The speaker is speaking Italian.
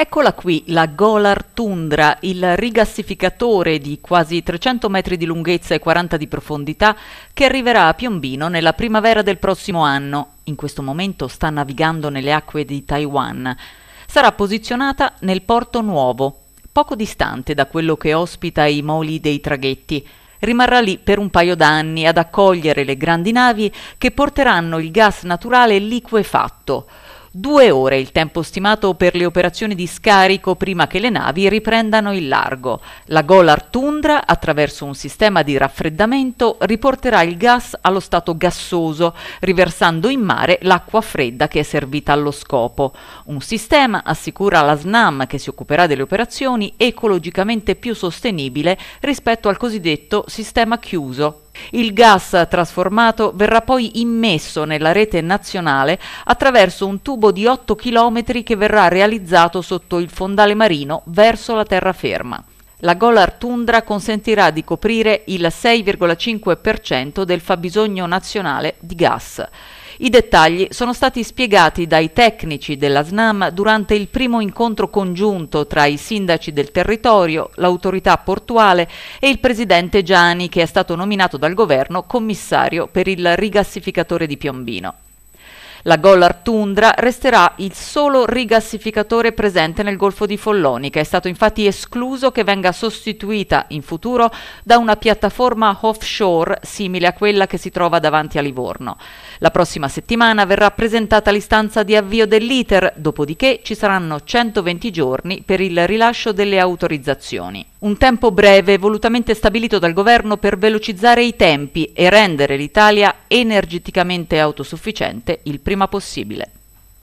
Eccola qui, la Golar Tundra, il rigassificatore di quasi 300 metri di lunghezza e 40 di profondità che arriverà a Piombino nella primavera del prossimo anno. In questo momento sta navigando nelle acque di Taiwan. Sarà posizionata nel porto nuovo, poco distante da quello che ospita i moli dei traghetti. Rimarrà lì per un paio d'anni ad accogliere le grandi navi che porteranno il gas naturale liquefatto Due ore il tempo stimato per le operazioni di scarico prima che le navi riprendano il largo. La Golar Tundra, attraverso un sistema di raffreddamento, riporterà il gas allo stato gassoso, riversando in mare l'acqua fredda che è servita allo scopo. Un sistema, assicura la SNAM che si occuperà delle operazioni, ecologicamente più sostenibile rispetto al cosiddetto sistema chiuso. Il gas trasformato verrà poi immesso nella rete nazionale attraverso un tubo di 8 km che verrà realizzato sotto il fondale marino verso la terraferma. La Golar Tundra consentirà di coprire il 6,5% del fabbisogno nazionale di gas. I dettagli sono stati spiegati dai tecnici della SNAM durante il primo incontro congiunto tra i sindaci del territorio, l'autorità portuale e il presidente Gianni, che è stato nominato dal governo commissario per il rigassificatore di Piombino. La Gollar Tundra resterà il solo rigassificatore presente nel Golfo di Follonica. È stato infatti escluso che venga sostituita in futuro da una piattaforma offshore simile a quella che si trova davanti a Livorno. La prossima settimana verrà presentata l'istanza di avvio dell'iter, dopodiché ci saranno 120 giorni per il rilascio delle autorizzazioni. Un tempo breve volutamente stabilito dal governo per velocizzare i tempi e rendere l'Italia energeticamente autosufficiente il primo prima possibile.